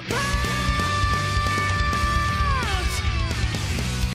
Champagne!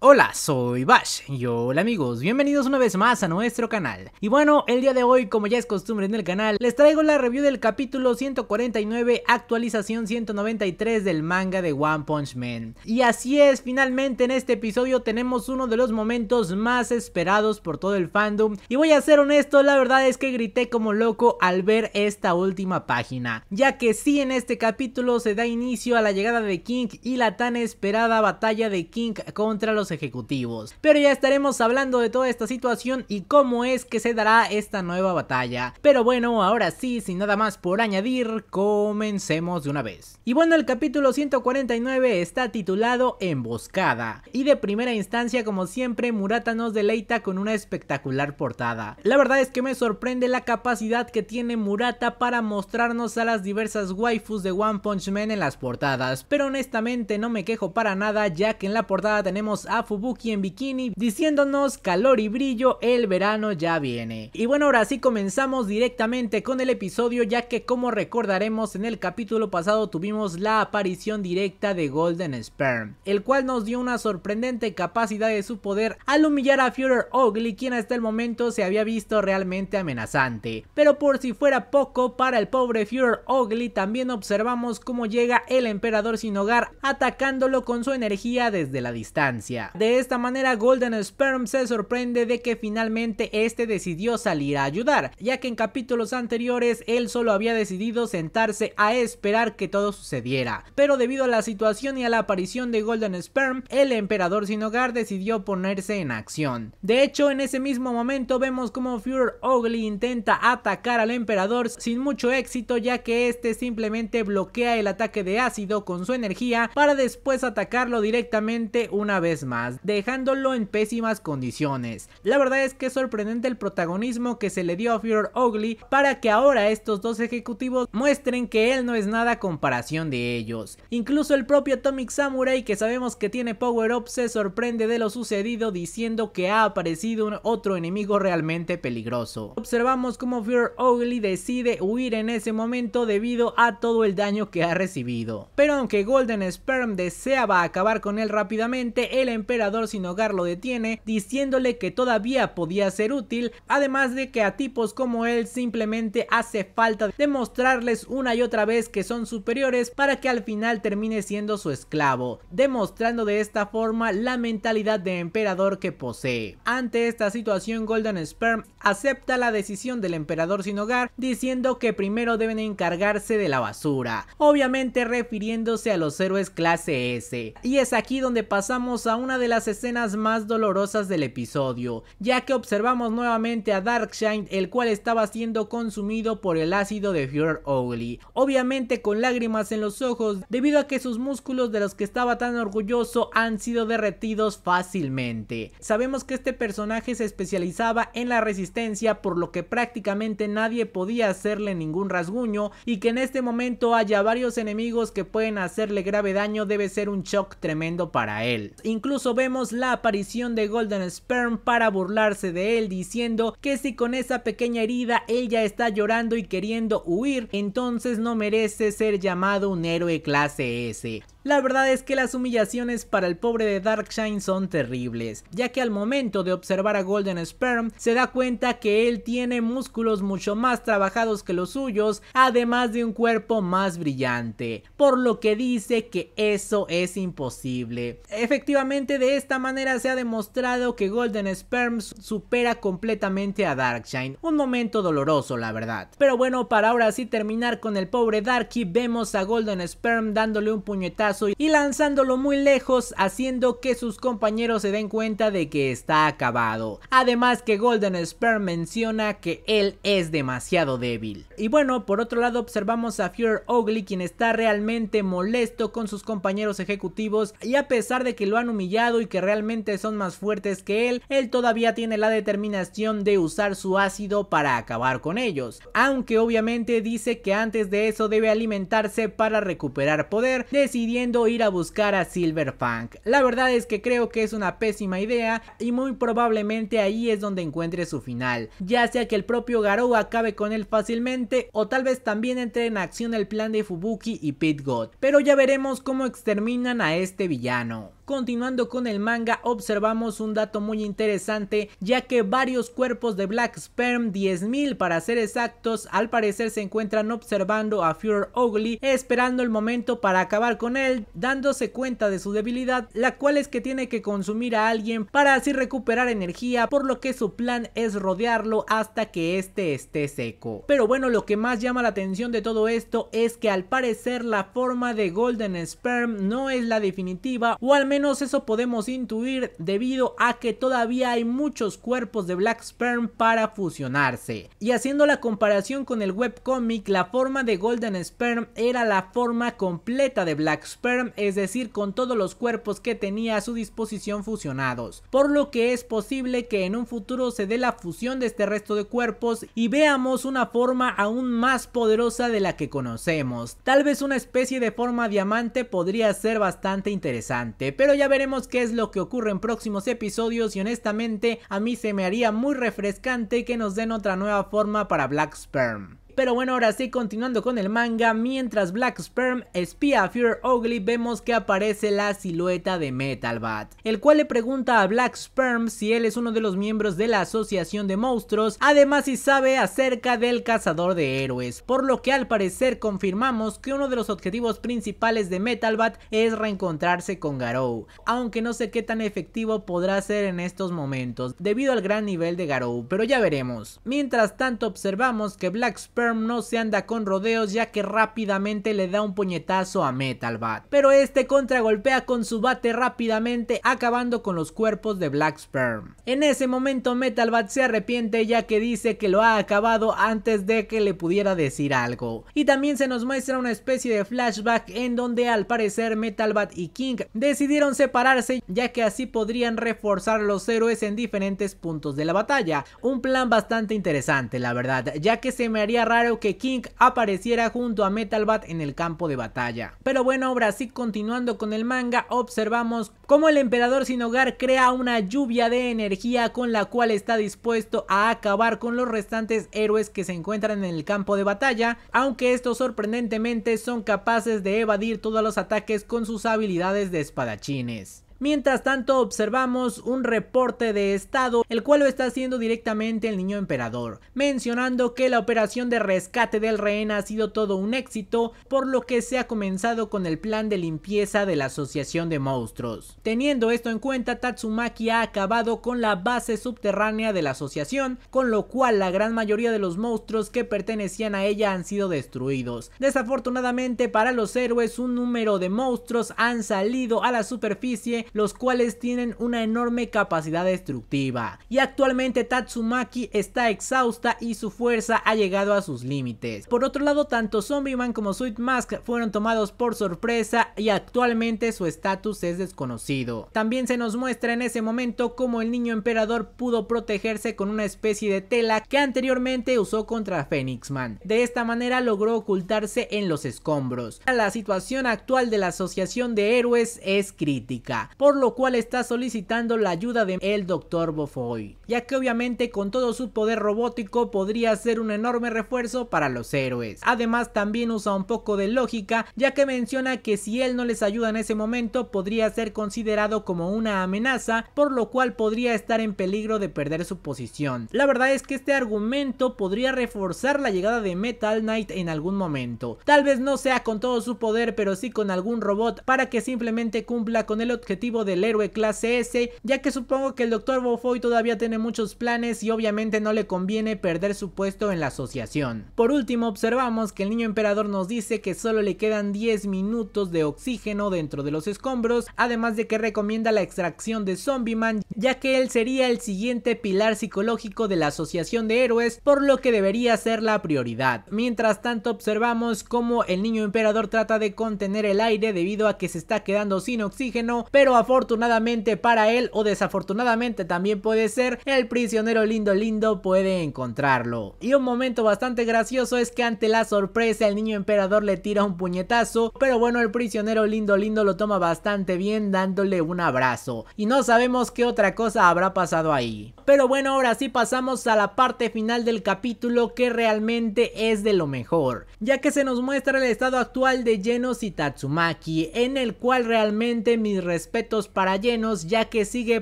Hola, soy Bash y hola amigos, bienvenidos una vez más a nuestro canal. Y bueno, el día de hoy, como ya es costumbre en el canal, les traigo la review del capítulo 149, actualización 193 del manga de One Punch Man. Y así es, finalmente en este episodio tenemos uno de los momentos más esperados por todo el fandom. Y voy a ser honesto, la verdad es que grité como loco al ver esta última página, ya que sí en este capítulo se da inicio a la llegada de King y la tan esperada batalla de King contra los ejecutivos. Pero ya estaremos hablando de toda esta situación y cómo es que se dará esta nueva batalla. Pero bueno, ahora sí, sin nada más por añadir, comencemos de una vez. Y bueno, el capítulo 149 está titulado Emboscada. Y de primera instancia, como siempre, Murata nos deleita con una espectacular portada. La verdad es que me sorprende la capacidad que tiene Murata para mostrarnos a las diversas waifus de One Punch Man en las portadas. Pero honestamente no me quejo para nada ya que en la portada tenemos a Fubuki en bikini diciéndonos calor y brillo, el verano ya viene. Y bueno, ahora sí comenzamos directamente con el episodio ya que como recordaremos en el capítulo pasado tuvimos la aparición directa de Golden Sperm, el cual nos dio una sorprendente capacidad de su poder al humillar a Führer Ugly quien hasta el momento se había visto realmente amenazante. Pero por si fuera poco, para el pobre Führer Ogly también observamos cómo llega el emperador sin hogar atacándolo con su energía desde la distancia. De esta manera Golden Sperm se sorprende de que finalmente este decidió salir a ayudar, ya que en capítulos anteriores él solo había decidido sentarse a esperar que todo sucediera. Pero debido a la situación y a la aparición de Golden Sperm, el emperador sin hogar decidió ponerse en acción. De hecho, en ese mismo momento vemos como fur Ogly intenta atacar al emperador sin mucho éxito ya que este simplemente bloquea el ataque de ácido con su energía para después atacarlo directamente una vez más dejándolo en pésimas condiciones. La verdad es que es sorprendente el protagonismo que se le dio a Fear Ugly para que ahora estos dos ejecutivos muestren que él no es nada comparación de ellos. Incluso el propio Atomic Samurai que sabemos que tiene power-up se sorprende de lo sucedido diciendo que ha aparecido otro enemigo realmente peligroso. Observamos cómo Fear Ugly decide huir en ese momento debido a todo el daño que ha recibido. Pero aunque Golden Sperm deseaba acabar con él rápidamente, el emperador sin hogar lo detiene diciéndole que todavía podía ser útil, además de que a tipos como él simplemente hace falta demostrarles una y otra vez que son superiores para que al final termine siendo su esclavo, demostrando de esta forma la mentalidad de emperador que posee. Ante esta situación Golden Sperm acepta la decisión del emperador sin hogar diciendo que primero deben encargarse de la basura, obviamente refiriéndose a los héroes clase S. Y es aquí donde pasamos a una de las escenas más dolorosas del episodio, ya que observamos nuevamente a Darkshine, el cual estaba siendo consumido por el ácido de Führer Ogli, obviamente con lágrimas en los ojos debido a que sus músculos de los que estaba tan orgulloso han sido derretidos fácilmente. Sabemos que este personaje se especializaba en la resistencia por lo que prácticamente nadie podía hacerle ningún rasguño y que en este momento haya varios enemigos que pueden hacerle grave daño debe ser un shock tremendo para él. Incluso vemos la aparición de Golden Sperm para burlarse de él diciendo que si con esa pequeña herida ella está llorando y queriendo huir, entonces no merece ser llamado un héroe clase S. La verdad es que las humillaciones para el pobre de Darkshine son terribles, ya que al momento de observar a Golden Sperm se da cuenta que él tiene músculos mucho más trabajados que los suyos, además de un cuerpo más brillante, por lo que dice que eso es imposible. Efectivamente de esta manera se ha demostrado que Golden Sperm supera completamente a Darkshine, un momento doloroso la verdad. Pero bueno, para ahora sí terminar con el pobre Darky, vemos a Golden Sperm dándole un puñetazo y lanzándolo muy lejos haciendo que sus compañeros se den cuenta de que está acabado. Además que Golden Spur menciona que él es demasiado débil. Y bueno, por otro lado observamos a Fear Ogly quien está realmente molesto con sus compañeros ejecutivos y a pesar de que lo han humillado y que realmente son más fuertes que él, él todavía tiene la determinación de usar su ácido para acabar con ellos. Aunque obviamente dice que antes de eso debe alimentarse para recuperar poder, decidiendo ir a buscar a Silver Fang, La verdad es que creo que es una pésima idea y muy probablemente ahí es donde encuentre su final, ya sea que el propio Garou acabe con él fácilmente o tal vez también entre en acción el plan de Fubuki y Pit God. Pero ya veremos cómo exterminan a este villano. Continuando con el manga observamos un dato muy interesante ya que varios cuerpos de Black Sperm 10.000 para ser exactos al parecer se encuentran observando a Fury Ugly esperando el momento para acabar con él dándose cuenta de su debilidad la cual es que tiene que consumir a alguien para así recuperar energía por lo que su plan es rodearlo hasta que este esté seco. Pero bueno lo que más llama la atención de todo esto es que al parecer la forma de Golden Sperm no es la definitiva o al menos menos eso podemos intuir debido a que todavía hay muchos cuerpos de Black Sperm para fusionarse. Y haciendo la comparación con el webcomic, la forma de Golden Sperm era la forma completa de Black Sperm, es decir, con todos los cuerpos que tenía a su disposición fusionados. Por lo que es posible que en un futuro se dé la fusión de este resto de cuerpos y veamos una forma aún más poderosa de la que conocemos. Tal vez una especie de forma diamante podría ser bastante interesante, pero ya veremos qué es lo que ocurre en próximos episodios y honestamente a mí se me haría muy refrescante que nos den otra nueva forma para Black Sperm. Pero bueno, ahora sí, continuando con el manga, mientras Black Sperm espía a Fear Ugly, vemos que aparece la silueta de Metal Bat, el cual le pregunta a Black Sperm si él es uno de los miembros de la Asociación de Monstruos, además si sabe acerca del cazador de héroes, por lo que al parecer confirmamos que uno de los objetivos principales de Metal Bat es reencontrarse con Garou, aunque no sé qué tan efectivo podrá ser en estos momentos, debido al gran nivel de Garou, pero ya veremos. Mientras tanto observamos que Black Sperm no se anda con rodeos ya que rápidamente le da un puñetazo a Metal Bat Pero este contragolpea con su bate rápidamente acabando con los cuerpos de Black Sperm. En ese momento Metal Bat se arrepiente ya que dice que lo ha acabado antes de que le pudiera decir algo. Y también se nos muestra una especie de flashback en donde al parecer Metal Bat y King decidieron separarse ya que así podrían reforzar los héroes en diferentes puntos de la batalla. Un plan bastante interesante la verdad ya que se me haría que King apareciera junto a Metalbat en el campo de batalla. Pero bueno, ahora sí continuando con el manga, observamos cómo el emperador sin hogar crea una lluvia de energía con la cual está dispuesto a acabar con los restantes héroes que se encuentran en el campo de batalla, aunque estos sorprendentemente son capaces de evadir todos los ataques con sus habilidades de espadachines. Mientras tanto observamos un reporte de estado el cual lo está haciendo directamente el niño emperador, mencionando que la operación de rescate del rehén ha sido todo un éxito por lo que se ha comenzado con el plan de limpieza de la asociación de monstruos. Teniendo esto en cuenta Tatsumaki ha acabado con la base subterránea de la asociación con lo cual la gran mayoría de los monstruos que pertenecían a ella han sido destruidos. Desafortunadamente para los héroes un número de monstruos han salido a la superficie los cuales tienen una enorme capacidad destructiva. Y actualmente Tatsumaki está exhausta y su fuerza ha llegado a sus límites. Por otro lado, tanto Zombie Man como Sweet Mask fueron tomados por sorpresa y actualmente su estatus es desconocido. También se nos muestra en ese momento cómo el niño emperador pudo protegerse con una especie de tela que anteriormente usó contra Phoenix Man. De esta manera logró ocultarse en los escombros. La situación actual de la Asociación de Héroes es crítica por lo cual está solicitando la ayuda de el Dr. Bofoy, ya que obviamente con todo su poder robótico podría ser un enorme refuerzo para los héroes. Además también usa un poco de lógica, ya que menciona que si él no les ayuda en ese momento podría ser considerado como una amenaza, por lo cual podría estar en peligro de perder su posición. La verdad es que este argumento podría reforzar la llegada de Metal Knight en algún momento. Tal vez no sea con todo su poder, pero sí con algún robot para que simplemente cumpla con el objetivo del héroe clase S, ya que supongo que el Dr. Bofoy todavía tiene muchos planes y obviamente no le conviene perder su puesto en la asociación. Por último, observamos que el niño emperador nos dice que solo le quedan 10 minutos de oxígeno dentro de los escombros, además de que recomienda la extracción de Zombie Man, ya que él sería el siguiente pilar psicológico de la asociación de héroes, por lo que debería ser la prioridad. Mientras tanto, observamos cómo el niño emperador trata de contener el aire debido a que se está quedando sin oxígeno, pero afortunadamente para él o desafortunadamente también puede ser, el prisionero lindo lindo puede encontrarlo. Y un momento bastante gracioso es que ante la sorpresa el niño emperador le tira un puñetazo, pero bueno el prisionero lindo lindo lo toma bastante bien dándole un abrazo. Y no sabemos qué otra cosa habrá pasado ahí. Pero bueno ahora sí pasamos a la parte final del capítulo que realmente es de lo mejor, ya que se nos muestra el estado actual de Genos y Tatsumaki, en el cual realmente mis respetos para llenos ya que sigue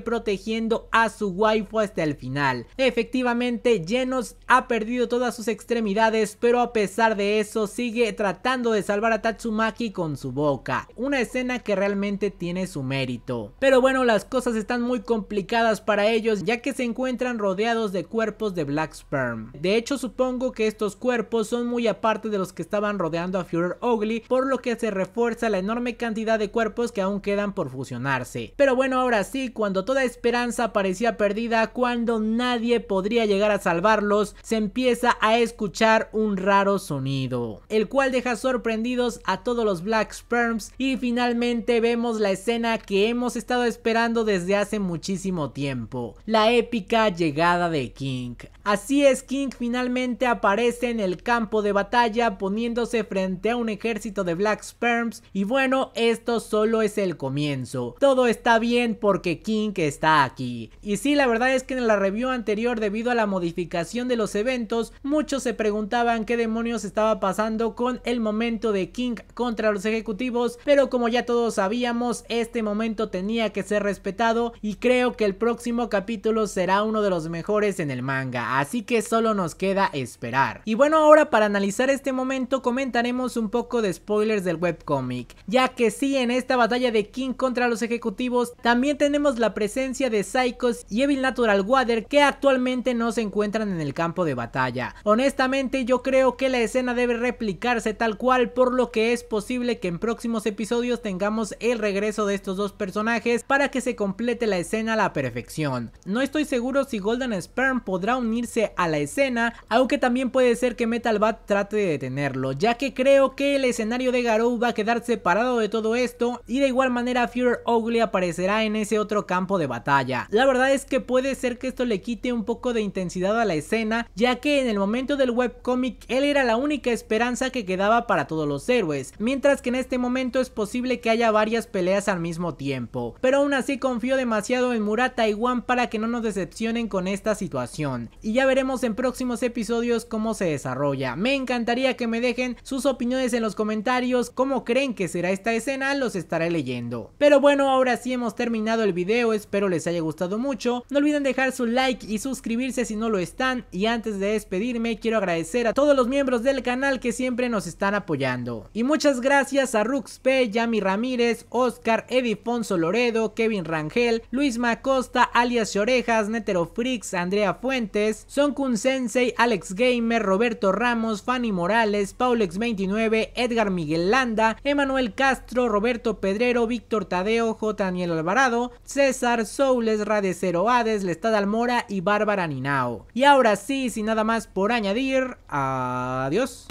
protegiendo a su waifu hasta el final. Efectivamente, llenos ha perdido todas sus extremidades, pero a pesar de eso sigue tratando de salvar a Tatsumaki con su boca. Una escena que realmente tiene su mérito. Pero bueno, las cosas están muy complicadas para ellos ya que se encuentran rodeados de cuerpos de Black Sperm. De hecho, supongo que estos cuerpos son muy aparte de los que estaban rodeando a Führer Ugly, por lo que se refuerza la enorme cantidad de cuerpos que aún quedan por fusionar. Pero bueno, ahora sí, cuando toda esperanza parecía perdida, cuando nadie podría llegar a salvarlos, se empieza a escuchar un raro sonido, el cual deja sorprendidos a todos los Black Sperms y finalmente vemos la escena que hemos estado esperando desde hace muchísimo tiempo, la épica llegada de King. Así es, King finalmente aparece en el campo de batalla poniéndose frente a un ejército de Black Sperms y bueno, esto solo es el comienzo todo está bien porque King está aquí. Y sí, la verdad es que en la review anterior, debido a la modificación de los eventos, muchos se preguntaban qué demonios estaba pasando con el momento de King contra los ejecutivos, pero como ya todos sabíamos, este momento tenía que ser respetado y creo que el próximo capítulo será uno de los mejores en el manga, así que solo nos queda esperar. Y bueno, ahora para analizar este momento comentaremos un poco de spoilers del webcomic, ya que sí, en esta batalla de King contra los ejecutivos también tenemos la presencia de Psychos y Evil Natural Water que actualmente no se encuentran en el campo de batalla. Honestamente yo creo que la escena debe replicarse tal cual por lo que es posible que en próximos episodios tengamos el regreso de estos dos personajes para que se complete la escena a la perfección. No estoy seguro si Golden Sperm podrá unirse a la escena, aunque también puede ser que Metal Bat trate de detenerlo, ya que creo que el escenario de Garou va a quedar separado de todo esto y de igual manera Fear aparecerá en ese otro campo de batalla. La verdad es que puede ser que esto le quite un poco de intensidad a la escena, ya que en el momento del webcomic él era la única esperanza que quedaba para todos los héroes, mientras que en este momento es posible que haya varias peleas al mismo tiempo. Pero aún así confío demasiado en Murata y Wan para que no nos decepcionen con esta situación. Y ya veremos en próximos episodios cómo se desarrolla. Me encantaría que me dejen sus opiniones en los comentarios, cómo creen que será esta escena, los estaré leyendo. Pero bueno, ahora sí hemos terminado el video, espero les haya gustado mucho. No olviden dejar su like y suscribirse si no lo están. Y antes de despedirme, quiero agradecer a todos los miembros del canal que siempre nos están apoyando. Y muchas gracias a Ruxpe, Yami Ramírez, Oscar, Edifonso Loredo, Kevin Rangel, Luis Macosta, alias Orejas, Freaks, Andrea Fuentes, Sonkun Sensei, Alex Gamer, Roberto Ramos, Fanny Morales, Paulex29, Edgar Miguel Landa, Emanuel Castro, Roberto Pedrero, Víctor Tadeo, J. Daniel Alvarado, César Soules, Radecero Hades, Lestad Almora y Bárbara Ninao. Y ahora sí, sin nada más por añadir, adiós.